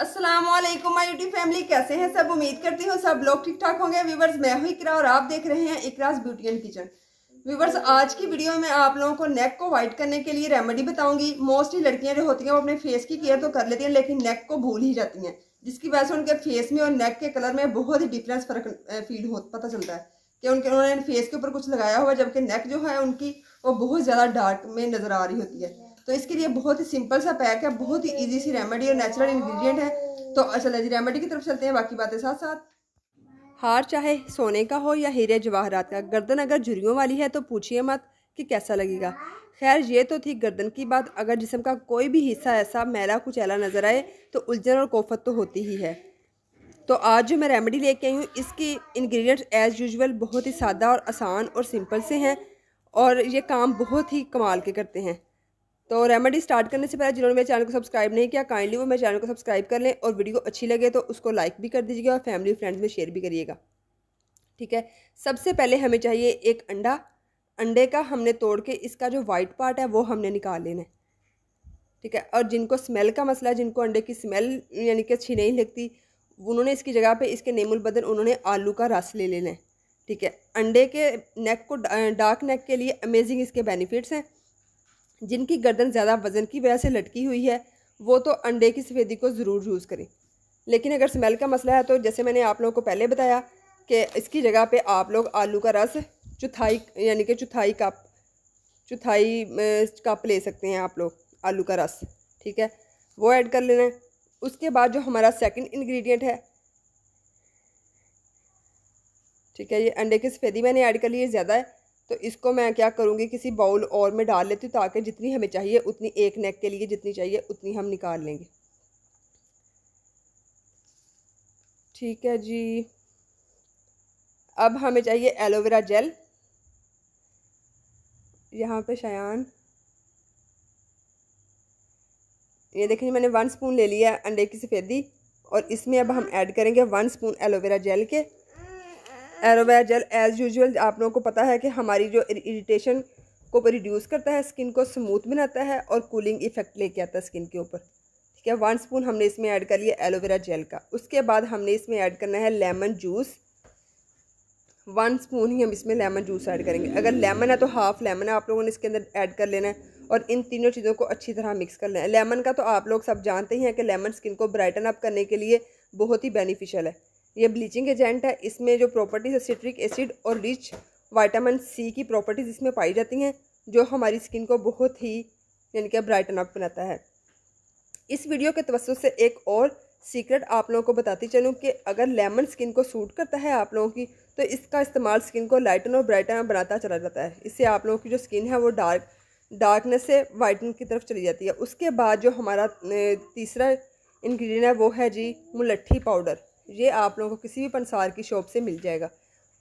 Aslam my beauty family कैसे हैं सब उम्मीद करती हूँ सब लोग ठीक ठाक होंगे व्यूवर्स मैं हूँ इकरा और आप देख रहे हैं इकरास ब्यूटी एंड किचन व्यूवर्स आज की वीडियो में आप लोगों को नेक को वाइट करने के लिए रेमेडी बताऊंगी मोस्टली लड़कियां जो होती हैं वो अपने फेस की केयर तो कर लेती हैं लेकिन नेक को भूल ही जाती हैं जिसकी वजह से उनके फेस में और नेक के कलर में बहुत ही डिफरेंस फर्क फील हो पता चलता है कि उनके उन्होंने फेस के ऊपर कुछ लगाया हुआ जबकि नेक जो है उनकी वो बहुत ज़्यादा डार्क में नज़र आ रही होती है तो इसके लिए बहुत ही सिंपल सा पैक है बहुत ही ईजी सी रेमेडी और नेचुरल इन्ग्रीडियंट है तो असल जी रेमेडी की तरफ चलते हैं बाकी बातें साथ साथ हार चाहे सोने का हो या हीरे जवाहरात का गर्दन अगर झुरियों वाली है तो पूछिए मत कि कैसा लगेगा खैर ये तो थी गर्दन की बात अगर जिसम का कोई भी हिस्सा ऐसा मैला कुचैला नज़र आए तो उलझन और कोफत तो होती ही है तो आज जो मैं रेमेडी लेके आई हूँ इसकी इंग्रेडिएंट्स एज़ यूजुअल बहुत ही सादा और आसान और सिंपल से हैं और ये काम बहुत ही कमाल के करते हैं तो रेमेडी स्टार्ट करने से पहले जिन्होंने मेरे चैनल को सब्सक्राइब नहीं किया काइंडली वो मेरे चैनल को सब्सक्राइब कर लें और वीडियो अच्छी लगे तो उसको लाइक भी कर दीजिएगा और फैमिली फ्रेंड्स में शेयर भी करिएगा ठीक है सबसे पहले हमें चाहिए एक अंडा अंडे का हमने तोड़ के इसका जो वाइट पार्ट है वो हमने निकाल लेना है ठीक है और जिनको स्मेल का मसला है जिनको अंडे की स्मेल यानी कि अच्छी नहीं लगती उन्होंने इसकी जगह पे इसके नेमुल बदन उन्होंने आलू का रस ले लेना है ठीक है अंडे के नेक को डार्क नेक के लिए अमेजिंग इसके बेनिफिट्स हैं जिनकी गर्दन ज़्यादा वज़न की वजह से लटकी हुई है वो तो अंडे की सफ़ेदी को ज़रूर यूज़ करें लेकिन अगर स्मेल का मसला है तो जैसे मैंने आप लोगों को पहले बताया कि इसकी जगह पे आप लोग आलू का रस चौथाई यानी कि चौथाई कप चौथाई कप ले सकते हैं आप लोग आलू का रस ठीक है वो ऐड कर लेना है उसके बाद जो हमारा सेकंड इंग्रेडिएंट है ठीक है ये अंडे की सफ़ेदी मैंने ऐड कर ली है ज़्यादा है तो इसको मैं क्या करूँगी किसी बाउल और में डाल लेती हूँ ताकि जितनी हमें चाहिए उतनी एक नेक के लिए जितनी चाहिए उतनी हम निकाल लेंगे ठीक है जी अब हमें चाहिए एलोवेरा जेल यहाँ पे शयान ये देखिए मैंने वन स्पून ले लिया अंडे की सफ़ेदी और इसमें अब हम ऐड करेंगे वन स्पून एलोवेरा जेल के एरोवेरा जेल एज़ यूजुअल आप लोगों को पता है कि हमारी जो इरीटेशन को रिड्यूस करता है स्किन को स्मूथ बनाता है और कूलिंग इफेक्ट लेके आता है स्किन के ऊपर ठीक है वन स्पून हमने इसमें ऐड कर लिया एलोवेरा जेल का उसके बाद हमने इसमें ऐड करना है लेमन जूस वन स्पून ही हम इसमें लेमन जूस ऐड करेंगे अगर लेमन है तो हाफ़ लेमन है आप लोगों ने इसके अंदर ऐड कर लेना है और इन तीनों चीज़ों को अच्छी तरह मिक्स कर लेना है लेमन का तो आप लोग सब जानते ही हैं कि लेमन स्किन को ब्राइटन अप करने के लिए बहुत ही बेनिफिशियल है ये ब्लीचिंग एजेंट है इसमें जो प्रॉपर्टीज़ है सिट्रिक एसिड और रिच वाइटामिन सी की प्रॉपर्टीज़ इसमें पाई जाती हैं जो हमारी स्किन को बहुत ही यानी कि ब्राइटन अप बनाता है इस वीडियो के तवसत से एक और सीक्रेट आप लोगों को बताती चलूँ कि अगर लेमन स्किन को सूट करता है आप लोगों की तो इसका इस्तेमाल स्किन को लाइटन और ब्राइटन बनाता चला जाता है इससे आप लोगों की जो स्किन है वो डार्क डार्कनेस से वाइटन की तरफ चली जाती है उसके बाद जो हमारा तीसरा इंग्रेडिएंट है वो है जी मुलट्ठी पाउडर ये आप लोगों को किसी भी पंसार की शॉप से मिल जाएगा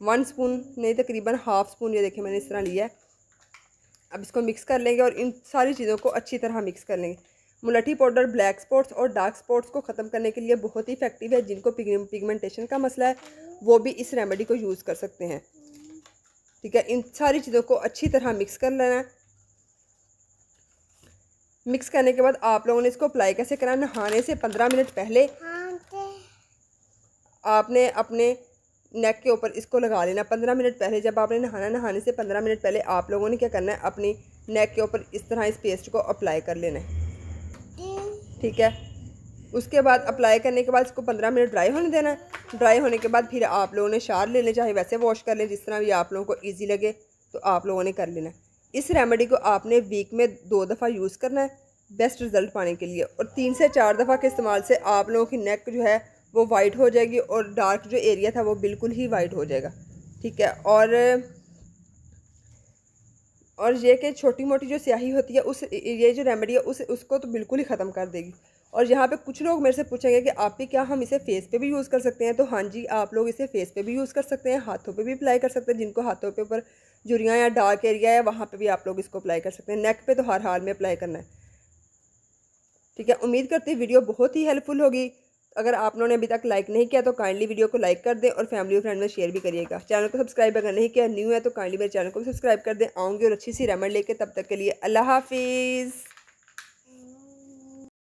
वन स्पून नहीं तकरीबन हाफ़ स्पून ये देखिए मैंने इस तरह लिया है अब इसको मिक्स कर लेंगे और इन सारी चीज़ों को अच्छी तरह मिक्स कर लेंगे मुलठी पाउडर ब्लैक स्पॉट्स और डार्क स्पॉट्स को ख़त्म करने के लिए बहुत ही इफेक्टिव है जिनको पिगमेंटेशन का मसला है वो भी इस रेमेडी को यूज़ कर सकते हैं ठीक है इन सारी चीज़ों को अच्छी तरह मिक्स कर लेना है मिक्स करने के बाद आप लोगों ने इसको अप्लाई कैसे करना नहाने से पंद्रह मिनट पहले आपने अपने नेक के ऊपर इसको लगा लेना पंद्रह मिनट पहले जब आपने नहाना नहाने से पंद्रह मिनट पहले आप लोगों ने क्या करना है अपनी नेक के ऊपर इस तरह इस पेस्ट को अप्लाई कर लेना है ठीक है उसके बाद अप्लाई करने के बाद इसको पंद्रह मिनट ड्राई होने देना है ड्राई होने के बाद फिर आप लोगों ने शार ले लें चाहे वैसे वॉश कर लें जिस तरह भी आप लोगों को ईजी लगे तो आप लोगों ने कर लेना इस रेमेडी को आपने वीक में दो दफ़ा यूज़ करना है बेस्ट रिज़ल्ट पाने के लिए और तीन से चार दफ़ा के इस्तेमाल से आप लोगों की नेक जो है वो वाइट हो जाएगी और डार्क जो एरिया था वो बिल्कुल ही वाइट हो जाएगा ठीक है और और ये कि छोटी मोटी जो स्याही होती है उस ये जो रेमेडी है उस उसको तो बिल्कुल ही ख़त्म कर देगी और यहाँ पे कुछ लोग मेरे से पूछेंगे कि आप भी क्या हम इसे फेस पे भी यूज़ कर सकते हैं तो हाँ जी आप लोग इसे फेस पे भी यूज़ कर सकते हैं हाथों पे भी अप्लाई कर सकते हैं जिनको हाथों पे ऊपर जुरियाँ या डार्क एरिया है वहाँ पर भी आप लोग इसको अप्लाई कर सकते हैं नेक पर तो हर हाल में अप्लाई करना है ठीक है उम्मीद करती वीडियो बहुत ही हेल्पफुल होगी अगर आप लोगों ने अभी तक लाइक नहीं किया तो काइंडली वीडियो को लाइक कर दें और फैमिली और फ्रेंड में शेयर भी करिएगा चैनल को सब्सक्राइब अगर नहीं किया न्यू है तो काइंडली मेरे चैनल को सब्सक्राइब कर दें आऊँगी और अच्छी सी रेमेड लेके तब तक के लिए अल्लाह हाफिज़